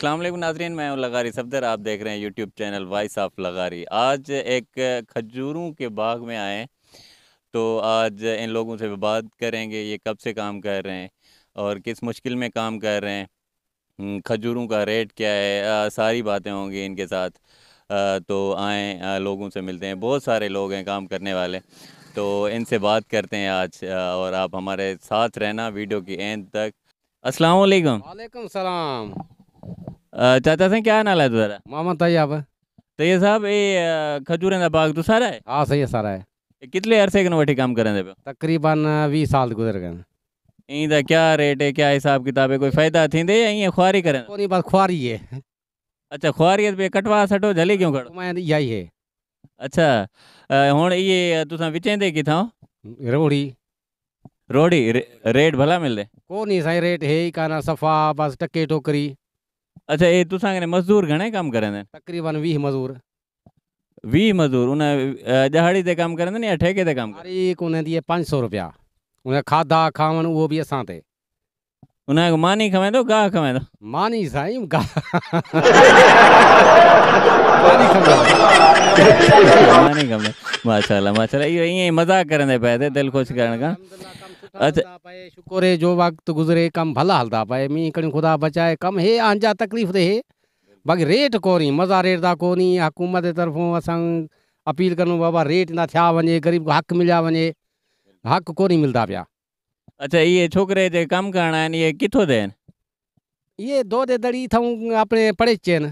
अस्सलाम नाजरीन मैं लगारी सफदर आप देख रहे हैं यूट्यूब चैनल वॉइस ऑफ लगारी आज एक खजूरों के बाग में आए तो आज इन लोगों से बात करेंगे ये कब से काम कर रहे हैं और किस मुश्किल में काम कर रहे हैं हम्म, खजूरों का रेट क्या है आ, सारी बातें होंगी इनके साथ आ, तो आए लोगों से मिलते हैं बहुत सारे लोग हैं काम करने वाले तो इनसे बात करते हैं आज और आप हमारे साथ रहना वीडियो की एंड तक असलकम वालेकुम सलाम चाचा से क्या नाल है तुम्हारा मामा तैयाब तैयाब साहब ये खजूरें का बाग तो सारा है हाँ सही है सारा है कितने अरसे के वठी काम करें पे तकरीबन वी साल गुजर गए इंदा क्या रेट है क्या हिसाब किताब है कोई फायदा थी दे या ये ख्वारी करें कोई बात ख्वारी है अच्छा ख्वारी पे तो कटवा सटो जली क्यों खड़ो मैं यही है अच्छा हुन ये तुसा विचेंदे किथा रोड़ी रोड़ी रे, रेट भला मिल दे को नहीं सही रेट है ही काना सफा बस टके टोकरी अच्छा ये तुसां कने मजदूर घणे कम करन तकरीबन 20 मजदूर 20 मजदूर उन दिहाड़ी ते कम करन या ठेके ते कम करन तारीख उन दी 500 रुपया उन खाधा खावण वो भी असां ते हुनखे मानी खवाईंदो गाह खवाईंदो मानी साईं गाह मानी खवाईंदो माशाल्लाह माशाल्लाह इहो ईअं मज़ाक करंदे पिया ते दिलि ख़ुशि करण खां अच्छा शुक्र है जो वक्त गुजरे कम भला हलदा पए मी कड़ी खुदा बचाए कम हे आंजा तकलीफ़ ते बाक़ी रेट कोन्हे मज़ा रेट था कोन्हे हुकूमत जे तरफ़ो असां अपील कंदो बाबा रेट ना थिया वञे ग़रीब खे हक़ु मिलिया वञे हक़ कोन्हे मिलता पिया अच्छा ये छोकरे जे कम करणा आहिनि इहे किथो जा आहिनि ये दो दे दड़ी अथऊं આપણે પડે જ છે ને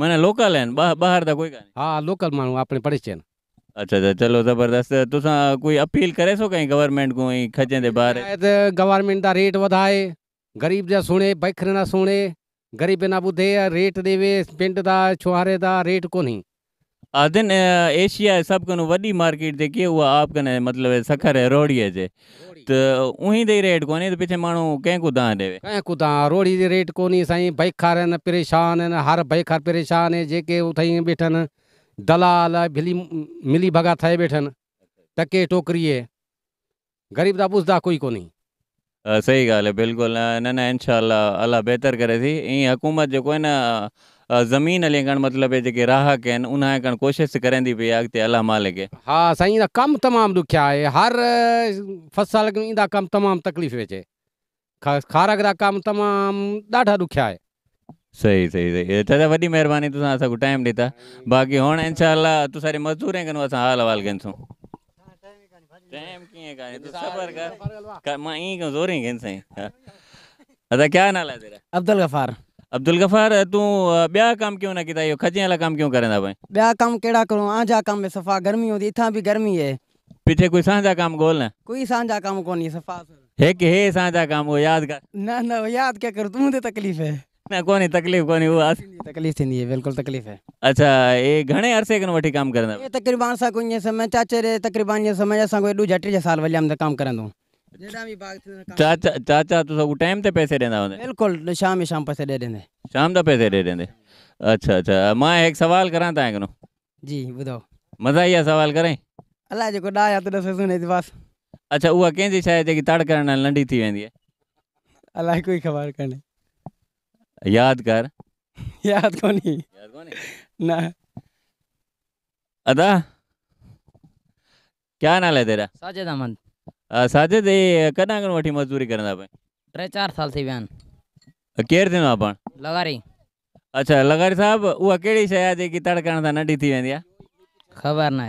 મને લોકલ આहिनि બહાર તા કોઈ કાની હા લોકલ માણો આપણે પડે જ છે ને अच्छा अच्छा चलो ज़बरदस्त तुसा कोई अपील करे सो कहीं गवर्नमेंट को ही खजे दे बारे गवर्नमेंट दा रेट वधाए गरीब जा सुने बखर ना सुने गरीब ना बुधे रेट देवे पिंड दा छुहारे दा रेट कोनी आदिन एशिया सब कनु वडी मार्केट दे के हुआ आप कने मतलब सखर है रोड़िए जे त उही ॾेई रेट कोन्हे त पिछे माण्हू कंहिं कुदा ॾेवे कंहिं कुदा रोड़ी जी रेट कोन्हे साईं बैखार आहिनि परेशान आहिनि हर बैखार परेशान आहे जेके उथई वेठनि दलाल भिली मिली भॻा ठाहे वेठनि टके टोकरीअ ग़रीब त पुछंदा कोई कोन्हे सही ॻाल्हि आहे बिल्कुलु न न इनशा अलाह बहितर करे थी ईअं हुकूमत जेको आहे न ज़मीन हली मतलब है जेके राहक आहिनि उन कण कोशिश करंदी पई आहे अॻिते अलाह मालिक हा साईं कमु तमामु ॾुखिया आहे हर फसल ईंदा कमु तमामु तकलीफ़ विझे खारक जा कमु तमामु ॾाढा ॾुखिया आहे सही सही सही दादा वॾी महिरबानी तुसां असांखे टाइम ॾिता बाक़ी हाणे इनशाला तुसारी मज़दूरें कनूं असां हाल हवाल कंसूं टाइम कीअं कान्हे तूं सबर कर मां ईअं कयूं ज़ोरी कनि साईं अदा क्या नाला तेरा अब्दुल गफ़ार अब्दुल गफ़ार तूं ॿिया कम क्यों न किया खजे वाला काम क्यों करें भाई ॿिया कम कहिड़ा करूं आ जा कम में सफ़ा गर्मी होती इथां भी गर्मी है पीछे कोई सांझा काम गोल न कोई सांझा काम कोनी सफ़ा एक हे सांझा काम हो याद कर ना ना याद क्या करूं तुम ते तकलीफ है ना कोनी तकलीफ कोनी हुआ तकलीफ थी है बिल्कुल तकलीफ है अच्छा ये घणे अरसे कन वठी काम करना ये तकरीबन सा कोई समय चाचे रे तकरीबन ये समय सा कोई 2 जटरी साल वलिया में काम करंदो ਚਾਚਾ ਚਾਚਾ ਤੁਸੀਂ ਉਹ ਟਾਈਮ ਤੇ ਪੈਸੇ ਦੇਂਦਾ ਹੁੰਦੇ ਬਿਲਕੁਲ ਸ਼ਾਮ ਹੀ ਸ਼ਾਮ ਪੈਸੇ ਦੇ ਦੇਂਦੇ ਸ਼ਾਮ ਦਾ ਪੈਸੇ ਦੇ ਦੇਂਦੇ अच्छा अच्छा मां एक सवाल करा ता कनो जी बुधाओ मजाइया सवाल करें अल्लाह जेको डा या तो दस सुने बस अच्छा उआ के जी शायद जेकी तड़ करण लंडी थी वेंदी है अल्लाह कोई खबर कने याद कर याद कोनी याद कोनी ना अदा क्या नाम है तेरा साजिद अहमद સાજે જ એ કના આંગણવાડી મજૂરી કરે આપણે ત્રણ ચાર સાલ થી બેન કેર થયો આપણ લગારી અચ્છા લગારી સાહેબ ઉહ કેડી છે આજે કી તડકાણ તા નડી थी વેંદિયા ખબર ના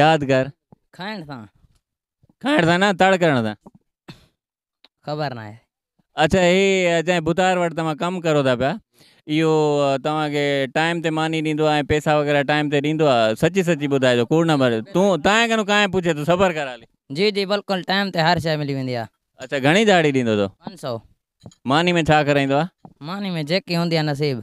યાદ કર ખાણ તા ખાણ તા ના તડકાણ તા ખબર ના अच्छा हे जंहिं ॿुधार वटि तव्हां कमु करो था पिया इहो तव्हांखे टाइम ते मानी ॾींदो आहे ऐं पैसा वग़ैरह टाइम ते ॾींदो आहे सची सची ॿुधाइजो कूड़ नंबर तूं तव्हां कनो कांइ पुछे तूं सबर कराली जी जी बिल्कुलु टाइम ते हर शइ मिली वेंदी आहे अच्छा घणी दाड़ी ॾींदो अथव पंज सौ मानी में छा कराईंदो आहे मानी में जेकी हूंदी आहे नसीब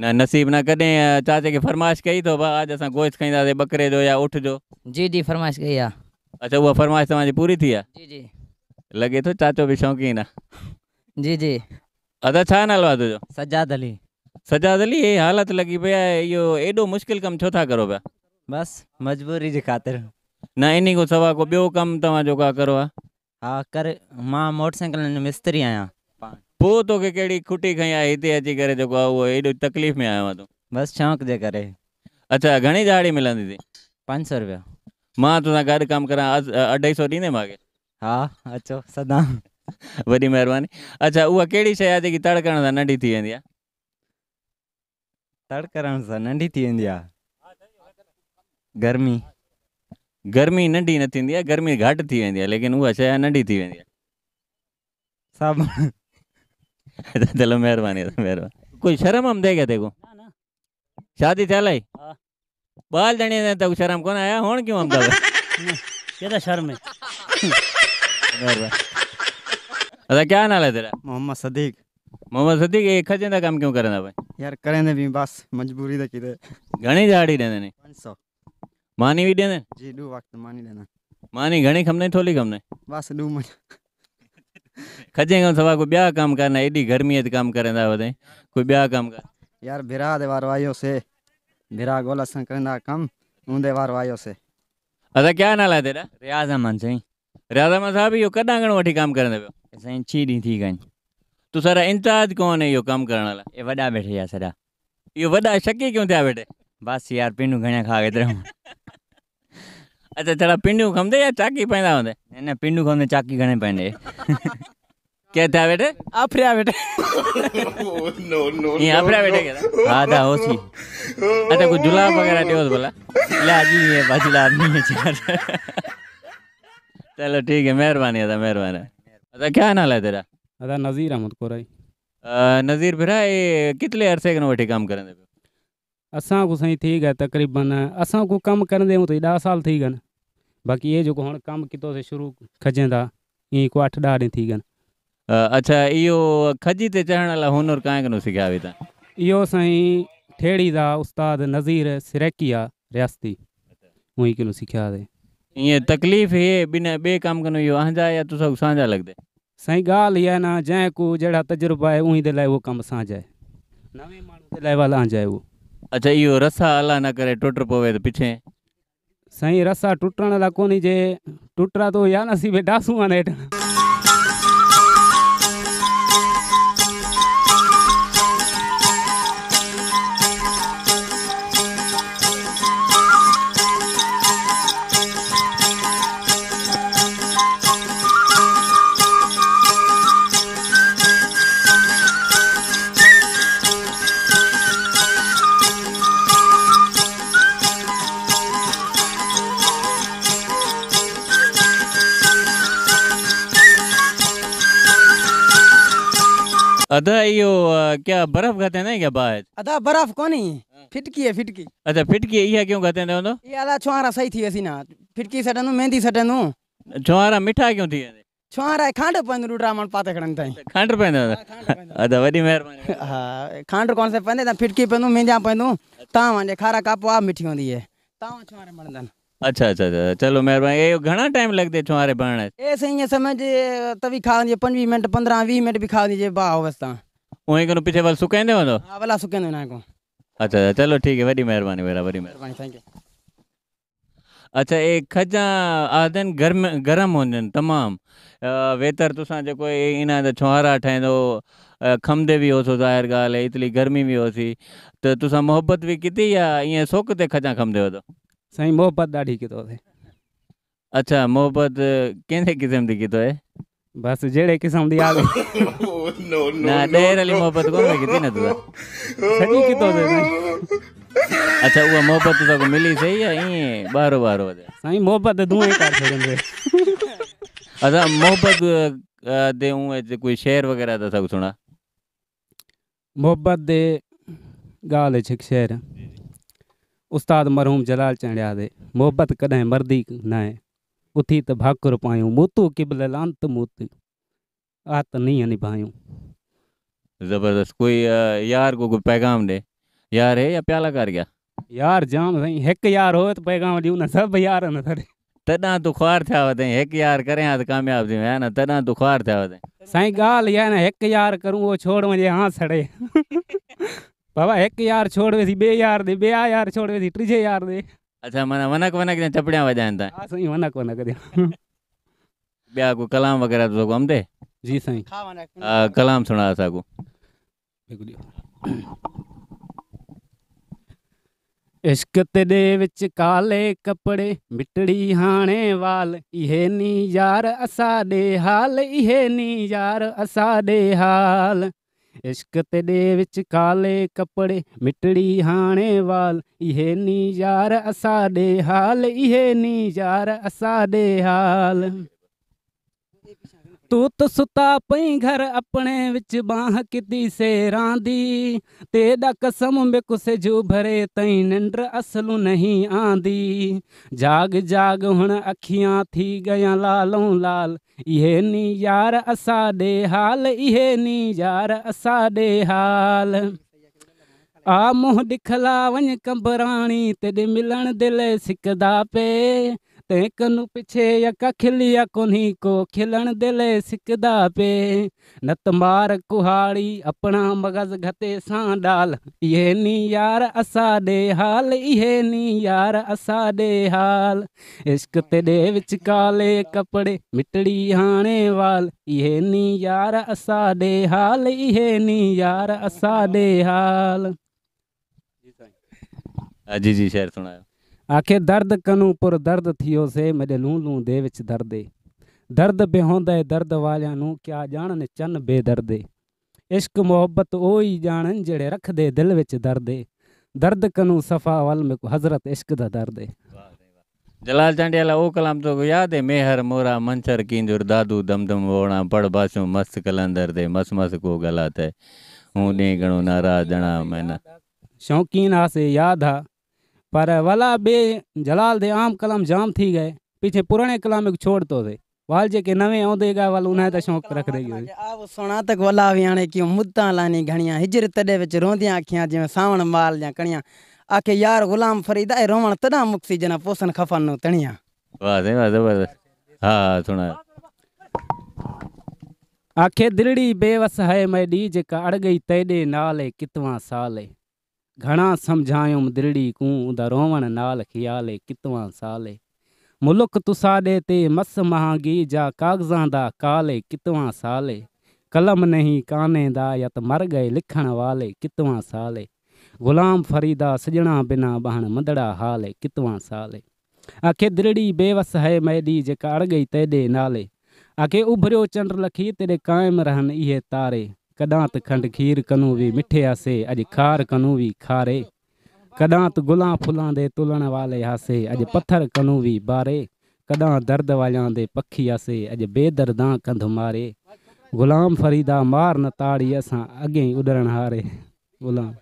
न नसीब न कॾहिं चाचे खे फरमाइश कई अथव भाउ अॼु असां गोश्त खाईंदासीं बकरे जो या उठ जो जी जी फरमाइश कई आहे अच्छा उहा फरमाइश तव्हांजी पूरी थी आहे जी जी लॻे थो चाचो बि शौक़ीन आहे जी जी अच्छा छा नालो आहे तुंहिंजो सजाद अली सजाद अली हे हालत लॻी पई आहे इहो एॾो मुश्किल कमु छो था करो पिया बसि मजबूरी जी ख़ातिर न इन खां सवाइ को ॿियो कमु तव्हांजो का करो आहे हा करे मां मोटरसाइकिल जो मिस्त्री आहियां पोइ तोखे कहिड़ी खुटी खईं आहे हिते अची करे जेको आहे उहो एॾो तकलीफ़ में आयो आहे तूं बसि शौक़ जे करे अच्छा घणी दाड़ी मिलंदी थी पंज सौ रुपया मां तोसां गॾु कमु कयां अढाई सौ ॾींदे मूंखे हा अचो सदा वॾी महिरबानी अच्छा उहा कहिड़ी शइ आहे जेकी तड़ करण सां नंढी थी वेंदी आहे तड़ करण सां नंढी थी वेंदी आहे गर्मी गर्मी नंढी न थींदी आहे गर्मी घाटि थी वेंदी आहे लेकिन उहा शइ नंढी थी वेंदी आहे साबुण चलो महिरबानी कोई शर्म हम दे ते को शादी थियल आई ॿाल ॼणी तक शर्म कोन आया हुअण क्यों हम ये तो शर्म है अच्छा क्या नाला है तेरा मोहम्मद सदीक मोहम्मद सदीक ये खजे का काम क्यों करना भाई यार करें भी बस मजबूरी दा किदे घणी झाड़ी देने 500 मानी वीडियो ने जी दो वक्त मानी लेना मानी घणी कम थोली कम बस दो मन खजेंगे सवा को ब्याह काम करना एडी गर्मी है काम करंदा वदे कोई ब्याह काम कर यार बिरा दे वार वायो से बिरा गोला सं करंदा काम उंदे वार वायो से अदा क्या नाला तेरा रियाज अहमद सही रियाज अहमद साहब यो कदांगण वठी काम करंदा सही छी दी थी गन तू सारा इंतजाज कोने यो काम करनाला ए वडा बैठे या सडा यो वडा शक्की क्यों ते बैठे बस यार पिनू घणा खा गए तेरा अच्छा थोड़ा पिंडू खमदे या चाकी पहना होंदे नहीं नहीं पिंडू खमदे चाकी घने पहने क्या था बेटे आफ्रिया बेटे नो नो ये आफ्रिया बेटे क्या हां था होसी अच्छा कुछ जुलाब वगैरह टेवस बोला ला जी ये बचला आदमी है चार चलो ठीक है मेहरबानी अदा मेहरबानी है अच्छा क्या नाम है तेरा अदा नज़ीर अहमद कोराई नज़ीर भरा ये कितने अरसे के नोटी काम करें असां को साईं थी गए तक़रीबन असां को कमु कंदे हूं त तो ॾह साल थी गन बाक़ी इहे हम कम कमु किथोसीं शुरू खजें था को अठ ॾह ॾींहं थी गन अच्छा इहो खजी ते चढ़ण लाइ हुनर कांइ कनो सिखिया हुई तव्हां इहो ठेड़ी था उस्ताद नज़ीर सिरेकी रियासती उहो कनो सिखिया अथई ईअं तकलीफ़ इहे बिना ॿिए कमु कनो इहो असांजा या तुसां सांझा लॻंदे साईं ॻाल्हि इहा न जंहिं को जहिड़ा तजुर्बा आहे उन जे लाइ उहो कमु असांजा आहे नवे माण्हू जे लाइ वाला आहे उहो अच्छा इहो रसा अला न करे टुट पवे तो पीछे सही रसा टुटण लाइ कोन्हे जे टुटरा तो या नसीबे डासूं आहे अदा यो क्या बर्फ खाते हैं ना क्या बात अदा बर्फ कौन है हाँ। फिटकी है फिटकी अच्छा फिटकी ये क्यों खाते हैं ना ये अला छुआरा सही थी ऐसी ना फिटकी सटनु मेहंदी सटनु छुआरा मीठा क्यों थी छुआरा खंड पंद रुडरा मन पाते खड़न ताई खंड पेंद अदा वडी मेहरबानी हां खंड कौन से पेंदे फिटकी पेंदू मेहंदी पेंदू ता वने खारा कापवा मीठी होंदी है ता छुआरा मणदन अच्छा अच्छा अच्छा चलो महिरबानी इहो घणा टाइम लॻंदे छुहारे भरण ए साईं ईअं सम्झि त बि खावंदी पंजवीह मिंट पंद्रहं वीह मिंट बि खावंदी जे भाव होवसि तव्हां उहे कोन पिछे वल सुकाईंदे वञो हा भला सुकाईंदो न को अच्छा, अच्छा चलो ठीक है वॾी महिरबानी भेरा वॾी महिरबानी थैंक यू अच्छा ए खजा आदन गर्म गरम हूंदा आहिनि तमामु वेतर तुसां जेको इन जा छुहारा ठाहींदो खमदे बि होसि ज़ाहिर ॻाल्हि इतली गर्मी बि होसीं त तुसां मुहबत बि किती या ईअं सोक ते खजा खमदे हुओ साईं मोहबत ॾाढी कितो थिए अच्छा मोहबत कंहिं क़िस्म जी कितो आहे बसि जहिड़े क़िस्म जी आहे न ॾहेर वाली मोहबत कोन किती न तूं सॼी कितो थिए अच्छा उहा मोहबत तोखे मिली सही आहे ईअं ॿारो ॿारो साईं मोहबत दूं ई कर छॾंदे अच्छा मोहबत दे हूं कोई शेर वगैरह था सघ सुणा मोहबत दे ॻाल्हि हिकु शेर उस्ताद मरहूम जलाल चंडियादे मोहबत कॾहिं मर्दी नाहे उथी त भाकुर पायूं मोतू किबल लांत मोत आत नीह निभायूं ज़बरदस्त कोई यार को कोई पैगाम ॾे यार है या प्याला कर गया यार जाम साईं हिकु यार हो त पैगाम ॾियूं न सभु यार न थरे तॾहिं तूं ख़्वार थिया वधाई यार करे हा त कामयाबु थी विया न तॾहिं तूं ख़्वार थिया वधाई साईं ॻाल्हि इहा यार करूं उहो छोड़ वञे हा सड़े બાબા એક યાર છોડવેથી બે યાર દે બે આ યાર છોડવેથી ત્રીજે યાર દે અચ્છા મને વનક વનક ને ચપડ્યા વજાન તા હા સહી વનક વનક દે બે આકુ કલામ વગેરે તો કો અમતે जी सही कलाम सुना साको इश्क तेरे विच काले कपड़े मिटड़ी हाणे वाल इहे नी यार असा दे हाल इहे नी यार असा दे हाल ਇਸ਼ਕ ਦੇ ਵਿੱਚ ਕਾਲੇ ਕੱਪੜੇ ਮਿੱਟੜੀ ਹਾਣੇ ਵਾਲ ਇਹ ਨੀ ਯਾਰ ਅਸਾ ਦੇ ਹਾਲ ਇਹ ਨੀ ਯਾਰ ਅਸਾ ਦੇ ਹਾਲ ਤੂੰ ਤ ਸੁਤਾ ਪਈ ਘਰ ਆਪਣੇ ਵਿੱਚ ਬਾਹ ਕਿਤੀ ਸੇਰਾਂ ਦੀ ਦਾ ਕਸਮ ਮੇ ਕੁਸੇ ਜੂ ਭਰੇ ਤੈ ਨਿੰਦਰ ਅਸਲੂ ਨਹੀਂ ਆਂਦੀ ਜਾਗ ਜਾਗ ਹੁਣ ਅੱਖੀਆਂ ਥੀ ਗਿਆ ਲਾਲੋਂ ਲਾਲ ਇਹ ਨੀ ਯਾਰ ਅਸਾ ਦੇ ਹਾਲ ਇਹ ਨੀ ਯਾਰ ਅਸਾ ਦੇ ਹਾਲ ਆ ਮੋਹ ਦਿਖਲਾ ਵਣ ਕੰਬਰਾਣੀ ਤੇ ਮਿਲਣ ਦਿਲ ਸਿੱਕਦਾ ਪੇ ਤੇ ਨੂੰ ਪਿਛੇ ਅੱਖਾਂ ਖਿਲਿਆ ਕੋਨੀ ਕੋ ਖਿਲਣ ਦੇ ਲੈ ਸਿੱਕਦਾ ਪੇ ਨਤ ਮਾਰ ਕੁਹਾੜੀ ਆਪਣਾ ਮਗਜ਼ ਘਤੇ ਸਾਂ ਡਾਲ ਇਹ ਨੀ ਯਾਰ ਅਸਾ ਦੇ ਹਾਲ ਇਹ ਨੀ ਯਾਰ ਅਸਾ ਦੇ ਹਾਲ ਇਸ਼ਕ ਤੇ ਦੇ ਵਿੱਚ ਕਾਲੇ ਕਪੜੇ ਮਿੱਟੜੀ ਹਾਣੇ ਵਾਲ ਇਹ ਨੀ ਯਾਰ ਅਸਾ ਦੇ ਹਾਲ ਇਹ ਨੀ ਯਾਰ ਅਸਾ ਦੇ ਹਾਲ ਜੀ ਜੀ ਸ਼ੇਰ ਸੁਣਾਇਆ आखे ਦਰਦ ਕਨੂ ਪਰ ਦਰਦ ਥਿਓ ਸੇ मॾे लूं लूं दे विच दर्द ਦਰਦ ਬਿਹੋਂਦਾ ਦਰਦ ਵਾਲਿਆਂ ਨੂੰ ਕਿਆ ਜਾਣਨ ਚੰਨ ਬੇਦਰਦੇ ਇਸ਼ਕ ਮੁਹੱਬਤ ਉਹੀ ਜਾਣਨ ਜਿਹੜੇ ਰੱਖਦੇ ਦਿਲ ਵਿੱਚ ਦਰਦੇ ਦਰਦ ਕਨੂ ਸਫਾ ਵਲ ਮੇ ਕੋ ਹਜ਼ਰਤ ਇਸ਼ਕ ਦਾ ਦਰਦੇ ਜਲਾਲ ਚੰਡਿਆਲਾ ਉਹ ਕਲਾਮ ਤੋਂ ਯਾਦ ਹੈ ਮਿਹਰ ਮੋਰਾ ਮੰਚਰ ਕੀਂਦੁਰ ਦਾਦੂ ਦਮਦਮ ਵੋਣਾ ਪੜ ਬਾਸੂ ਮਸਤ ਕਲੰਦਰ ਦੇ ਮਸ ਮਸ ਕੋ ਗਲਤ ਹੈ ਹੂੰ ਨੇ ਗਣੋ ਨਾਰਾਜ਼ ਜਣਾ ਮੈਨਾ ਸ਼ੌਕੀਨ ਆਸੇ ਯਾਦ ਆ पर वला बे जलाल दे आम कलम जाम थी गए पीछे पुराने कलम छोड़ तो थे वाल जे के नवे औंदे गा वाल उन्हें तो शौक रख दे गए आव सोना तक वला व्याणे की मुद्दा लानी घणिया हिजर तडे विच रोंदियां अखियां जिवें सावण माल या कणियां आके यार गुलाम फरीद ए रोवण तदा मुक्सी जना पोसन खफन नो तणिया वाह वाह जबरदस्त हां सुना आखे दिलड़ी बेवस है मैं डी जेका अड़ गई तेडे नाले कितवा साल है घणा सम्झायुमि दिलड़ी कूं द रोवण नाल खियाले कितवां साले मुल्क तुसा ॾे ते मस महांगी जा कागज़ां दा काले कितवां साले कलम नहीं काने दा या त मर गए लिखण वाले कितवां साले ग़ुलाम फरीदा सजणा बिना बहण मंदड़ा हाले कितवां साले आखे दिलड़ी बेवस है मैडी जेका अड़गई तेॾे नाले आखे उभिरियो चंड लखी तेॾे क़ाइमु रहनि इहे तारे कदांत खंड खीर कनू भी मिठे हसे अज खार कनूं बि खारे कॾां त गुलां फुलांदे तुलण वाले हसे अज पथर कनूं बि बारे कॾां दर्द वालियांदे पखी हासे अॼु बेदर्दां कंधु मारे गुलाम फरीदा मार न ताड़ी असां आगे उड़ण हारे गुलाम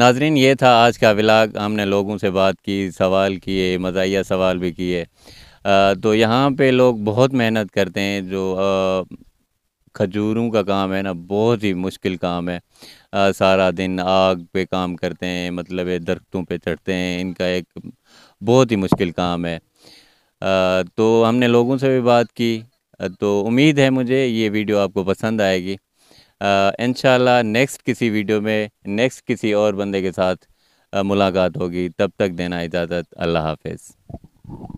नाजरीन ये था आज का विलाग हमने लोगों से बात की सवाल किए मज़ाहिया सवाल भी किए तो यहाँ पे लोग बहुत मेहनत करते हैं जो खजूरों का काम है ना बहुत ही मुश्किल काम है आ, सारा दिन आग पे काम करते हैं मतलब दरख्तों पे चढ़ते हैं इनका एक बहुत ही मुश्किल काम है आ, तो हमने लोगों से भी बात की तो उम्मीद है मुझे ये वीडियो आपको पसंद आएगी इन नेक्स्ट किसी वीडियो में नेक्स्ट किसी और बंदे के साथ मुलाकात होगी तब तक देना इजाज़त अल्लाह हाफिज़